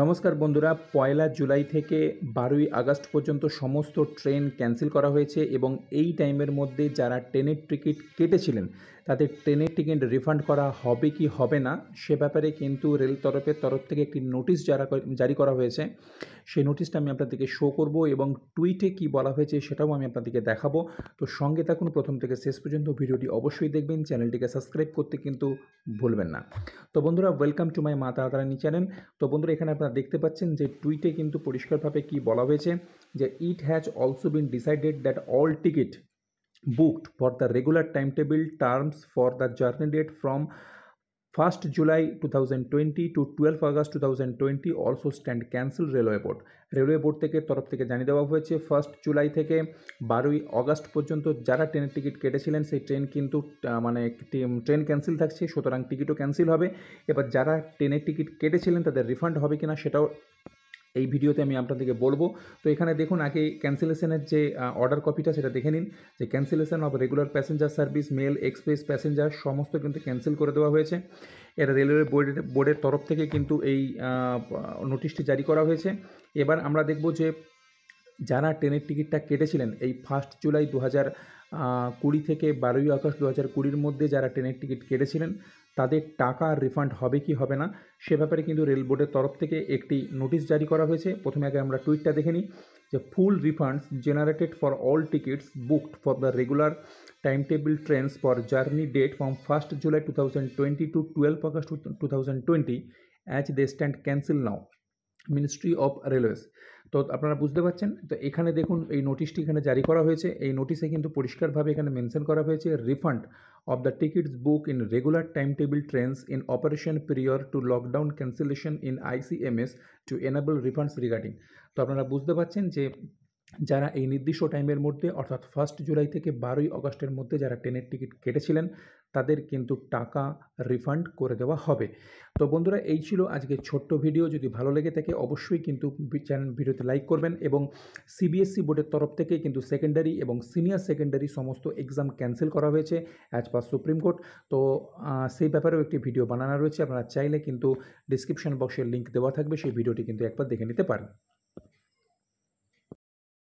নমস্কার বন্ধুরা পয়লা জুলাই থেকে বারোই আগস্ট পর্যন্ত সমস্ত ট্রেন ক্যান্সেল করা হয়েছে এবং এই টাইমের মধ্যে যারা ট্রেনের টিকিট কেটেছিলেন তাদের ট্রেনের টিকিট রিফান্ড করা হবে কি হবে না সে ব্যাপারে কিন্তু রেল তরফের তরফ থেকে একটি নোটিশ যারা জারি করা হয়েছে সেই নোটিশটা আমি আপনাদেরকে শো করব এবং টুইটে কি বলা হয়েছে সেটাও আমি আপনাদেরকে দেখাবো তো সঙ্গে থাকুন প্রথম থেকে শেষ পর্যন্ত ভিডিওটি অবশ্যই দেখবেন চ্যানেলটিকে সাবস্ক্রাইব করতে কিন্তু ভুলবেন না তো বন্ধুরা ওয়েলকাম টু মাই মাতা আদারানি চ্যানেল তো বন্ধুরা এখানে আপনারা দেখতে পাচ্ছেন যে টুইটে কিন্তু পরিষ্কারভাবে কি বলা হয়েছে যে it has also been decided that all ticket booked for the regular time table terms for the journey date from 1st July 2020 to 12 August 2020 also stand cancel railway board railway board থেকে তরফ থেকে জানিয়ে দেওয়া হয়েছে first July থেকে বারোই August পর্যন্ত যারা ট্রেনের টিকিট কেটেছিলেন সেই ট্রেন কিন্তু মানে ট্রেন ক্যান্সেল থাকছে সুতরাং টিকিটও ক্যান্সেল হবে এবার যারা ট্রেনের টিকিট কেটেছিলেন তাদের রিফান্ড হবে কিনা সেটাও এই ভিডিওতে আমি আপনাদেরকে বলবো তো এখানে দেখুন আগে ক্যান্সেলেশনের যে অর্ডার কপিটা সেটা দেখে নিন যে cancellation of regular passenger service mail express passenger সমস্ত কিন্তু ক্যান্সেল করে দেওয়া হয়েছে এটা রেলওয়ে বোর্ডের বোর্ডের তরফ থেকে কিন্তু এই নোটিশটি জারি করা হয়েছে এবার আমরা দেখব যে যারা ট্রেনের টিকিটটা কেটেছিলেন এই ফার্স্ট জুলাই দু হাজার কুড়ি থেকে বারোই আগস্ট দু হাজার কুড়ির মধ্যে যারা ট্রেনের টিকিট কেটেছিলেন তাদের টাকা রিফান্ড হবে কি হবে না সে ব্যাপারে কিন্তু রেল বোর্ডের তরফ থেকে একটি নোটিশ জারি করা হয়েছে প্রথমে আগে আমরা টুইটটা দেখে নিই যে full refunds generated for all tickets booked for the regular time table trains for journey date from first July two thousand twenty to twelve August two thousand twenty as they stand cancel now ministry of railways তো আপনারা বুঝতে পারছেন তো এখানে দেখুন এই নোটিশটি এখানে জারি করা হয়েছে এই নোটিশে কিন্তু পরিষ্কারভাবে এখানে মেনশন করা হয়েছে refund of the tickets book in regular time table trains in operation period to lockdown cancellation in ICMS to enable refunds regarding তো আপনারা বুঝতে পারছেন যে যারা এই নির্দিষ্ট টাইমের মধ্যে অর্থাৎ ফার্স্ট জুলাই থেকে বারোই অগস্টের মধ্যে যারা ট্রেনের টিকিট কেটেছিলেন তাদের কিন্তু টাকা রিফান্ড করে দেওয়া হবে তো বন্ধুরা এই ছিল আজকে ছোট্ট ভিডিও যদি ভালো লেগে থাকে অবশ্যই কিন্তু চ্যানেল ভিডিওতে লাইক করবেন এবং সিবিএসসি e বোর্ডের তরফ থেকে কিন্তু সেকেন্ডারি এবং সিনিয়র সেকেন্ডারি সমস্ত এক্সাম ক্যান্সেল করা হয়েছে অ্যাজ পার সুপ্রিম কোর্ট তো সেই ব্যাপারেও একটি ভিডিও বানানো রয়েছে আপনারা চাইলে কিন্তু ডিসক্রিপশন বক্সের লিঙ্ক দেওয়া থাকবে সেই ভিডিওটি কিন্তু একবার দেখে নিতে পারেন